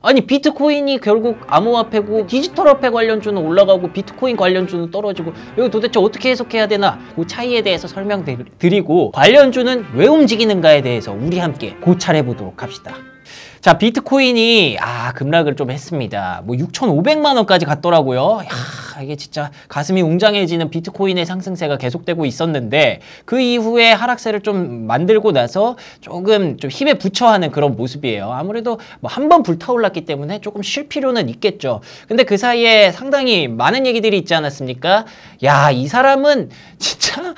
아니 비트코인이 결국 암호화폐고 디지털 화폐 관련주는 올라가고 비트코인 관련주는 떨어지고 이거 도대체 어떻게 해석해야 되나 그 차이에 대해서 설명드리고 관련주는 왜 움직이는가에 대해서 우리 함께 고찰해 보도록 합시다. 자, 비트코인이 아, 급락을 좀 했습니다. 뭐 6,500만 원까지 갔더라고요. 야, 이게 진짜 가슴이 웅장해지는 비트코인의 상승세가 계속되고 있었는데 그 이후에 하락세를 좀 만들고 나서 조금 좀 힘에 부처하는 그런 모습이에요. 아무래도 뭐 한 번 불타올랐기 때문에 조금 쉴 필요는 있겠죠. 근데 그 사이에 상당히 많은 얘기들이 있지 않았습니까? 야, 이 사람은 진짜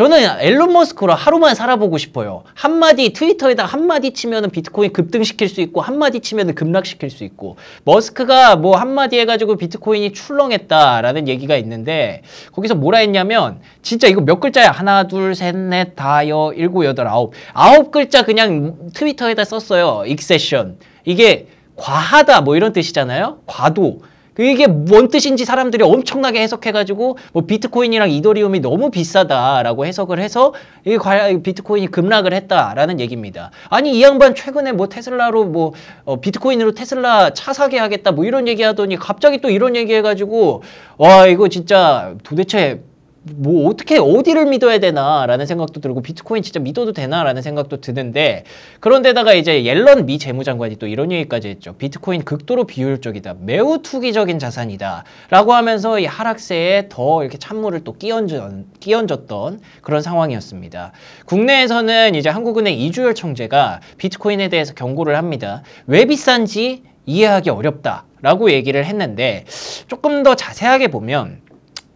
저는 앨런 머스크로 하루만 살아보고 싶어요. 한마디 트위터에다 한마디 치면 비트코인 급등시킬 수 있고 한마디 치면 급락시킬 수 있고 머스크가 뭐 한마디 해가지고 비트코인이 출렁했다라는 얘기가 있는데 거기서 뭐라 했냐면 진짜 이거 몇 글자야 하나 둘 셋 넷 다 여 일곱 여덟 아홉 아홉 글자 그냥 트위터에다 썼어요. 익세션 이게 과하다 뭐 이런 뜻이잖아요. 과도 이게 뭔 뜻인지 사람들이 엄청나게 해석해가지고 뭐 비트코인이랑 이더리움이 너무 비싸다라고 해석을 해서 이 비트코인이 급락을 했다라는 얘기입니다. 아니 이 양반 최근에 뭐 테슬라로 뭐 어, 비트코인으로 테슬라 차 사게 하겠다 뭐 이런 얘기하더니 갑자기 또 이런 얘기해가지고 와 이거 진짜 도대체 뭐 어떻게 어디를 믿어야 되나라는 생각도 들고 비트코인 진짜 믿어도 되나라는 생각도 드는데 그런데다가 이제 옐런 미 재무장관이 또 이런 얘기까지 했죠. 비트코인 극도로 비효율적이다. 매우 투기적인 자산이다라고 하면서 이 하락세에 더 이렇게 찬물을 또 끼얹은, 끼얹었던 그런 상황이었습니다. 국내에서는 이제 한국은행 이주열 청재가 비트코인에 대해서 경고를 합니다. 왜 비싼지 이해하기 어렵다라고 얘기를 했는데 조금 더 자세하게 보면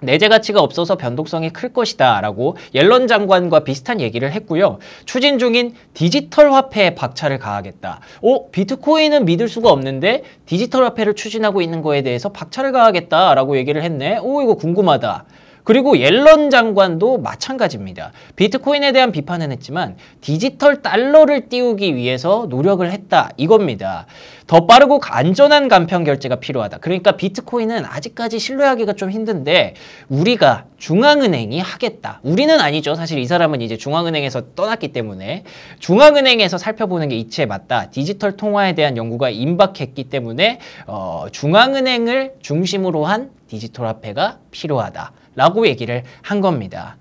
내재 가치가 없어서 변동성이 클 것이다 라고 옐런 장관과 비슷한 얘기를 했고요. 추진 중인 디지털 화폐에 박차를 가하겠다. 오 어, 비트코인은 믿을 수가 없는데 디지털 화폐를 추진하고 있는 거에 대해서 박차를 가하겠다 라고 얘기를 했네. 오 이거 궁금하다. 그리고 옐런 장관도 마찬가지입니다. 비트코인에 대한 비판은 했지만 디지털 달러를 띄우기 위해서 노력을 했다 이겁니다. 더 빠르고 안전한 간편 결제가 필요하다. 그러니까 비트코인은 아직까지 신뢰하기가 좀 힘든데 우리가 중앙은행이 하겠다. 우리는 아니죠. 사실 이 사람은 이제 중앙은행에서 떠났기 때문에 중앙은행에서 살펴보는 게 이치에 맞다. 디지털 통화에 대한 연구가 임박했기 때문에 어, 중앙은행을 중심으로 한 디지털 화폐가 필요하다. 라고 얘기를 한 겁니다.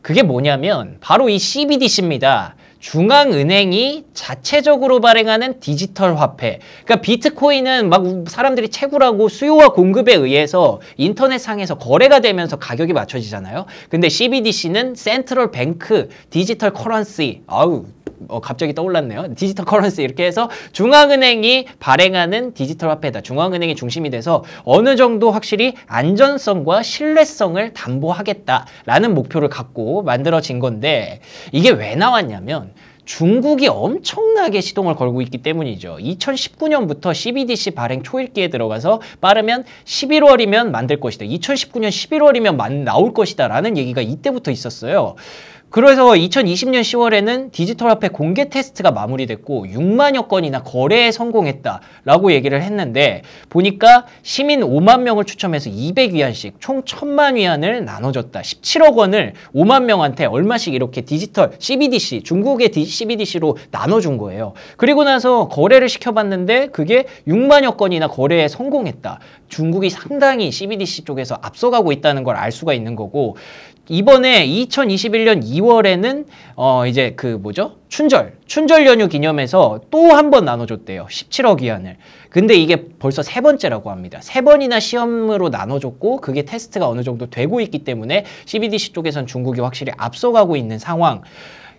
그게 뭐냐면 바로 이 CBDC입니다. 중앙은행이 자체적으로 발행하는 디지털 화폐 그러니까 비트코인은 막 사람들이 채굴하고 수요와 공급에 의해서 인터넷상에서 거래가 되면서 가격이 맞춰지잖아요 근데 CBDC는 센트럴 뱅크 디지털 커런시 아우 어, 갑자기 떠올랐네요. 디지털 커런스 이렇게 해서 중앙은행이 발행하는 디지털 화폐다. 중앙은행이 중심이 돼서 어느 정도 확실히 안전성과 신뢰성을 담보하겠다라는 목표를 갖고 만들어진 건데 이게 왜 나왔냐면 중국이 엄청나게 시동을 걸고 있기 때문이죠. 2019년부터 CBDC 발행 초읽기에 들어가서 빠르면 11월이면 만들 것이다. 2019년 11월이면 만 나올 것이다 라는 얘기가 이때부터 있었어요. 그래서 2020년 10월에는 디지털 화폐 공개 테스트가 마무리됐고 6만여 건이나 거래에 성공했다라고 얘기를 했는데 보니까 시민 5만 명을 추첨해서 200위안씩 총 1천만 위안을 나눠줬다. 17억 원을 5만 명한테 얼마씩 이렇게 디지털 CBDC 중국의 CBDC로 나눠준 거예요. 그리고 나서 거래를 시켜봤는데 그게 6만여 건이나 거래에 성공했다. 중국이 상당히 CBDC 쪽에서 앞서가고 있다는 걸 알 수가 있는 거고 이번에 2021년 2월에는 어 이제 그 뭐죠? 춘절, 춘절 연휴 기념해서 또 한 번 나눠줬대요. 17억 위안을. 근데 이게 벌써 세 번째라고 합니다. 세 번이나 시험으로 나눠줬고 그게 테스트가 어느 정도 되고 있기 때문에 CBDC 쪽에선 중국이 확실히 앞서가고 있는 상황.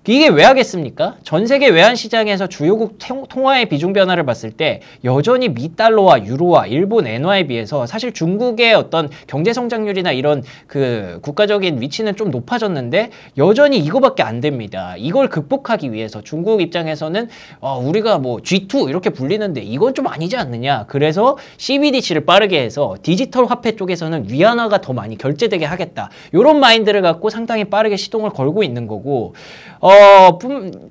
이게 왜 하겠습니까? 전 세계 외환 시장에서 주요국 통화의 비중 변화를 봤을 때 여전히 미달러와 유로와 일본 엔화에 비해서 사실 중국의 어떤 경제 성장률이나 이런 그 국가적인 위치는 좀 높아졌는데 여전히 이거밖에 안 됩니다. 이걸 극복하기 위해서 중국 입장에서는 어, 우리가 뭐 G2 이렇게 불리는데 이건 좀 아니지 않느냐. 그래서 CBDC를 빠르게 해서 디지털 화폐 쪽에서는 위안화가 더 많이 결제되게 하겠다. 이런 마인드를 갖고 상당히 빠르게 시동을 걸고 있는 거고 어, 어,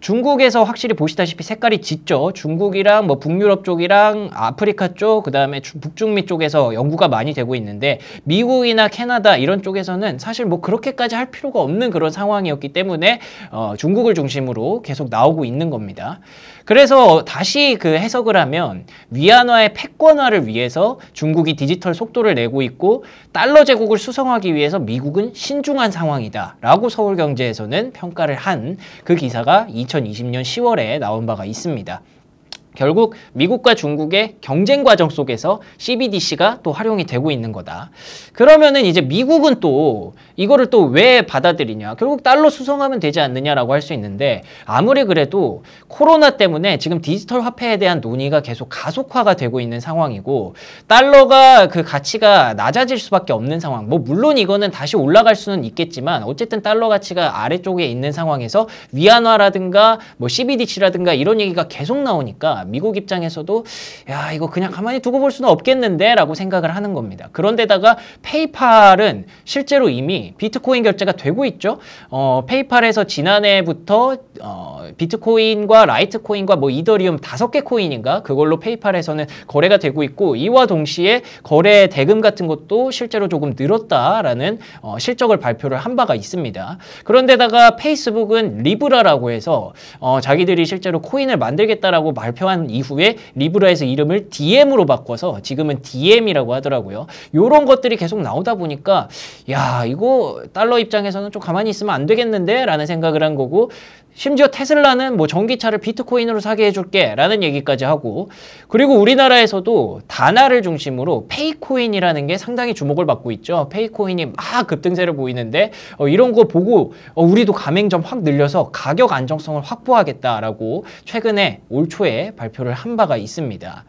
중국에서 확실히 보시다시피 색깔이 짙죠. 중국이랑 뭐 북유럽 쪽이랑 아프리카 쪽, 그 다음에 북중미 쪽에서 연구가 많이 되고 있는데 미국이나 캐나다 이런 쪽에서는 사실 뭐 그렇게까지 할 필요가 없는 그런 상황이었기 때문에 어, 중국을 중심으로 계속 나오고 있는 겁니다. 그래서 다시 그 해석을 하면 위안화의 패권화를 위해서 중국이 디지털 속도를 내고 있고 달러 제국을 수성하기 위해서 미국은 신중한 상황이다 라고 서울경제에서는 평가를 한그 기사가 2020년 10월에 나온 바가 있습니다. 결국 미국과 중국의 경쟁 과정 속에서 CBDC가 또 활용이 되고 있는 거다. 그러면은 이제 미국은 또 이거를 또 왜 받아들이냐? 결국 달러 수송하면 되지 않느냐라고 할 수 있는데 아무리 그래도 코로나 때문에 지금 디지털 화폐에 대한 논의가 계속 가속화가 되고 있는 상황이고 달러가 그 가치가 낮아질 수밖에 없는 상황. 뭐 물론 이거는 다시 올라갈 수는 있겠지만 어쨌든 달러 가치가 아래쪽에 있는 상황에서 위안화라든가 뭐 CBDC라든가 이런 얘기가 계속 나오니까 미국 입장에서도 야 이거 그냥 가만히 두고 볼 수는 없겠는데 라고 생각을 하는 겁니다. 그런데다가 페이팔은 실제로 이미 비트코인 결제가 되고 있죠. 어, 페이팔에서 지난해부터 어, 비트코인과 라이트코인과 뭐 이더리움 다섯 개 코인인가 그걸로 페이팔에서는 거래가 되고 있고 이와 동시에 거래 대금 같은 것도 실제로 조금 늘었다라는 어, 실적을 발표를 한 바가 있습니다. 그런데다가 페이스북은 리브라라고 해서 어, 자기들이 실제로 코인을 만들겠다라고 발표한 선포한 이후에 리브라에서 이름을 DM으로 바꿔서 지금은 DM이라고 하더라고요. 이런 것들이 계속 나오다 보니까 야 이거 달러 입장에서는 좀 가만히 있으면 안 되겠는데 라는 생각을 한 거고 심지어 테슬라는 뭐 전기차를 비트코인으로 사게 해줄게 라는 얘기까지 하고 그리고 우리나라에서도 다나를 중심으로 페이코인이라는 게 상당히 주목을 받고 있죠. 페이코인이 막 급등세를 보이는데 어, 이런 거 보고 어, 우리도 가맹점 확 늘려서 가격 안정성을 확보하겠다라고 최근에 올 초에 발표를 한 바가 있습니다.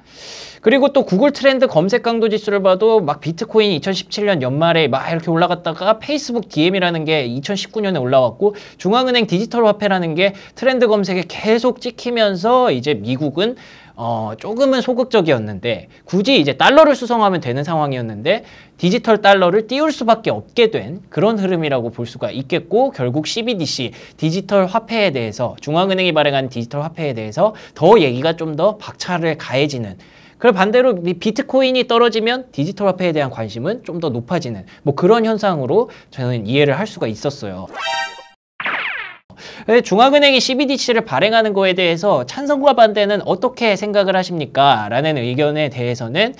그리고 또 구글 트렌드 검색 강도 지수를 봐도 막 비트코인 이 2017년 연말에 막 이렇게 올라갔다가 페이스북 DM이라는 게 2019년에 올라왔고 중앙은행 디지털 화폐라는 게 트렌드 검색에 계속 찍히면서 이제 미국은 어, 조금은 소극적이었는데 굳이 이제 달러를 수성하면 되는 상황이었는데 디지털 달러를 띄울 수밖에 없게 된 그런 흐름이라고 볼 수가 있겠고 결국 CBDC 디지털 화폐에 대해서 중앙은행이 발행한 디지털 화폐에 대해서 더 얘기가 좀 더 박차를 가해지는 그리고 반대로 비트코인이 떨어지면 디지털 화폐에 대한 관심은 좀 더 높아지는 뭐 그런 현상으로 저는 이해를 할 수가 있었어요. 중앙은행이 CBDC를 발행하는 거에 대해서 찬성과 반대는 어떻게 생각을 하십니까? 라는 의견에 대해서는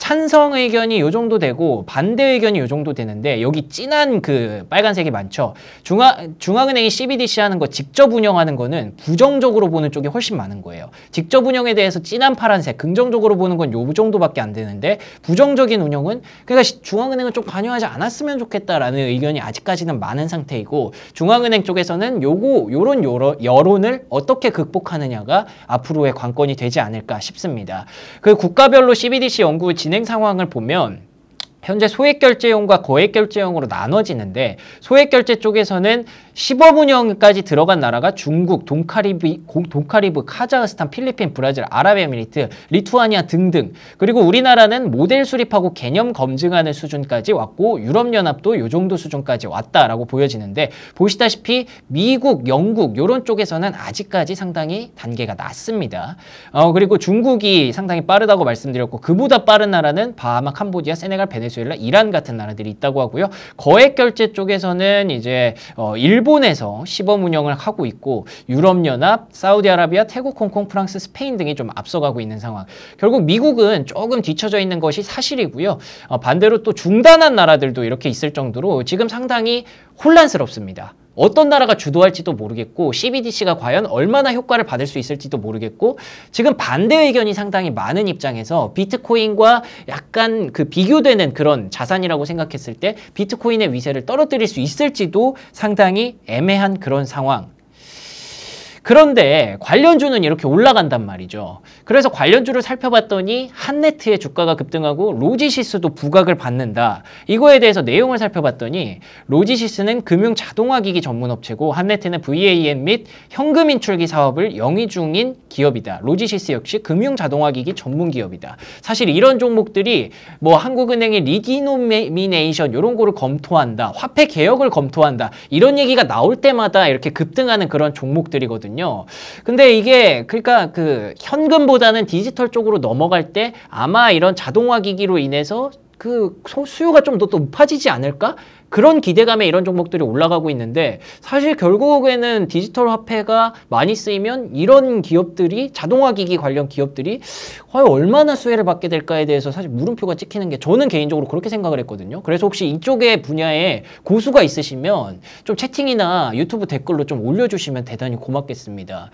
찬성 의견이 요 정도 되고 반대 의견이 요 정도 되는데 여기 진한 그 빨간색이 많죠. 중앙 중앙은행이 CBDC 하는 거 직접 운영하는 거는 부정적으로 보는 쪽이 훨씬 많은 거예요. 직접 운영에 대해서 진한 파란색 긍정적으로 보는 건 요 정도밖에 안 되는데 부정적인 운영은 그러니까 중앙은행은 좀 관여하지 않았으면 좋겠다라는 의견이 아직까지는 많은 상태이고 중앙은행 쪽에서는 요거 요런 요런 여론을 어떻게 극복하느냐가 앞으로의 관건이 되지 않을까 싶습니다. 그 국가별로 CBDC 연구 진 진행 상황을 보면 현재 소액 결제용과 거액 결제용으로 나눠지는데 소액 결제 쪽에서는 시범운영까지 들어간 나라가 중국, 동카리비 동카리브, 카자흐스탄, 필리핀, 브라질, 아랍에미리트, 리투아니아 등등 그리고 우리나라는 모델 수립하고 개념 검증하는 수준까지 왔고 유럽연합도 요 정도 수준까지 왔다라고 보여지는데 보시다시피 미국, 영국 요런 쪽에서는 아직까지 상당히 단계가 낮습니다. 어, 그리고 중국이 상당히 빠르다고 말씀드렸고 그보다 빠른 나라는 바하마, 캄보디아, 세네갈, 베네수엘라, 이란 같은 나라들이 있다고 하고요. 거액 결제 쪽에서는 이제 어, 일본 일본에서 시범 운영을 하고 있고 유럽연합, 사우디아라비아, 태국, 홍콩, 프랑스, 스페인 등이 좀 앞서가고 있는 상황. 결국 미국은 조금 뒤쳐져 있는 것이 사실이고요. 어, 반대로 또 중단한 나라들도 이렇게 있을 정도로 지금 상당히 혼란스럽습니다. 어떤 나라가 주도할지도 모르겠고 CBDC가 과연 얼마나 효과를 받을 수 있을지도 모르겠고 지금 반대 의견이 상당히 많은 입장에서 비트코인과 약간 그 비교되는 그런 자산이라고 생각했을 때 비트코인의 위세를 떨어뜨릴 수 있을지도 상당히 애매한 그런 상황 그런데 관련주는 이렇게 올라간단 말이죠. 그래서 관련주를 살펴봤더니 한네트의 주가가 급등하고 로지시스도 부각을 받는다. 이거에 대해서 내용을 살펴봤더니 로지시스는 금융 자동화기기 전문 업체고 한네트는 VAM 및 현금 인출기 사업을 영위 중인 기업이다. 로지시스 역시 금융 자동화기기 전문 기업이다. 사실 이런 종목들이 뭐 한국은행의 리디노미네이션 이런 거를 검토한다. 화폐 개혁을 검토한다. 이런 얘기가 나올 때마다 이렇게 급등하는 그런 종목들이거든요. 있거든요. 근데 이게 그러니까 그 현금보다는 디지털 쪽으로 넘어갈 때 아마 이런 자동화 기기로 인해서 그 수요가 좀 더 높아지지 않을까? 그런 기대감에 이런 종목들이 올라가고 있는데 사실 결국에는 디지털 화폐가 많이 쓰이면 이런 기업들이 자동화 기기 관련 기업들이 얼마나 수혜를 받게 될까에 대해서 사실 물음표가 찍히는 게 저는 개인적으로 그렇게 생각을 했거든요. 그래서 혹시 이쪽에 분야에 고수가 있으시면 좀 채팅이나 유튜브 댓글로 좀 올려주시면 대단히 고맙겠습니다.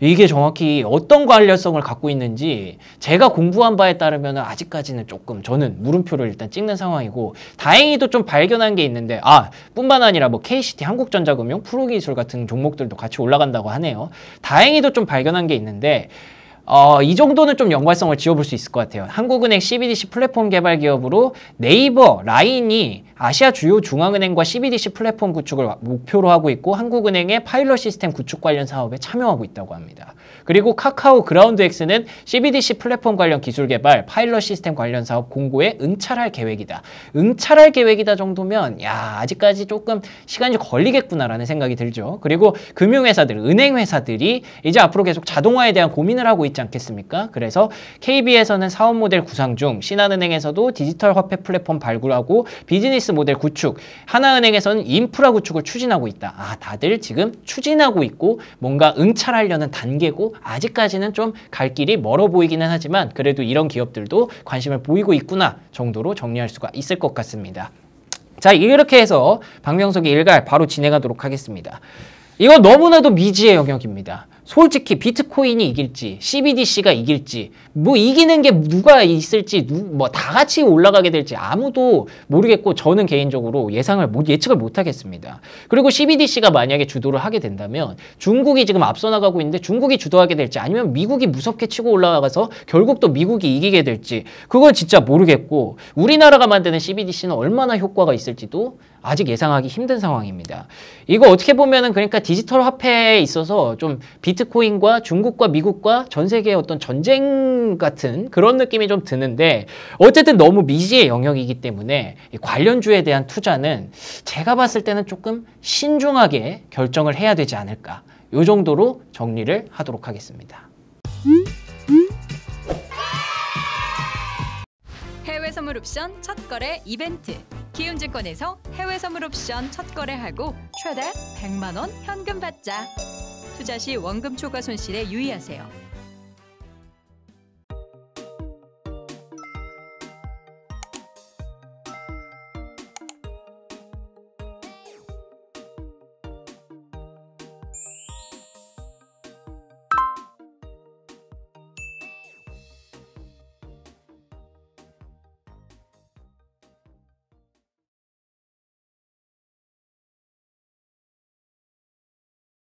이게 정확히 어떤 관련성을 갖고 있는지 제가 공부한 바에 따르면 아직까지는 조금 저는 물음표를 일단 찍는 상황이고 다행히도 좀 발견한 게 있는데 아 뿐만 아니라 뭐 KCT 한국전자금융 프로기술 같은 종목들도 같이 올라간다고 하네요. 다행히도 좀 발견한 게 있는데 어, 이 정도는 좀 연관성을 지어볼 수 있을 것 같아요. 한국은행 CBDC 플랫폼 개발 기업으로 네이버, 라인이 아시아 주요 중앙은행과 CBDC 플랫폼 구축을 목표로 하고 있고 한국은행의 파일럿 시스템 구축 관련 사업에 참여하고 있다고 합니다. 그리고 카카오 그라운드 X는 CBDC 플랫폼 관련 기술 개발, 파일럿 시스템 관련 사업 공고에 응찰할 계획이다. 응찰할 계획이다 정도면 야 아직까지 조금 시간이 걸리겠구나라는 생각이 들죠. 그리고 금융회사들, 은행회사들이 이제 앞으로 계속 자동화에 대한 고민을 하고 있지 않겠습니까? 그래서 KB에서는 사업 모델 구상 중, 신한은행에서도 디지털 화폐 플랫폼 발굴하고 비즈니스 모델 구축, 하나은행에서는 인프라 구축을 추진하고 있다. 아, 다들 지금 추진하고 있고 뭔가 응찰하려는 단계고 아직까지는 좀 갈 길이 멀어 보이기는 하지만 그래도 이런 기업들도 관심을 보이고 있구나 정도로 정리할 수가 있을 것 같습니다. 자 이렇게 해서 박명석의 일갈 바로 진행하도록 하겠습니다. 이건 너무나도 미지의 영역입니다. 솔직히 비트코인이 이길지 CBDC가 이길지 뭐 이기는 게 누가 있을지 뭐 다 같이 올라가게 될지 아무도 모르겠고 저는 개인적으로 예상을 못, 예측을 못 하겠습니다. 그리고 CBDC가 만약에 주도를 하게 된다면 중국이 지금 앞서 나가고 있는데 중국이 주도하게 될지 아니면 미국이 무섭게 치고 올라가서 결국 또 미국이 이기게 될지 그건 진짜 모르겠고 우리나라가 만드는 CBDC는 얼마나 효과가 있을지도 아직 예상하기 힘든 상황입니다. 이거 어떻게 보면은 그러니까 디지털 화폐에 있어서 좀 비트코인과 중국과 미국과 전 세계의 어떤 전쟁 같은 그런 느낌이 좀 드는데 어쨌든 너무 미지의 영역이기 때문에 관련주에 대한 투자는 제가 봤을 때는 조금 신중하게 결정을 해야 되지 않을까 요 정도로 정리를 하도록 하겠습니다. 해외 선물 옵션 첫 거래 이벤트 기움증권에서 해외 선물 옵션 첫 거래하고 최대 100만 원 현금 받자. 투자 시 원금 초과 손실에 유의하세요.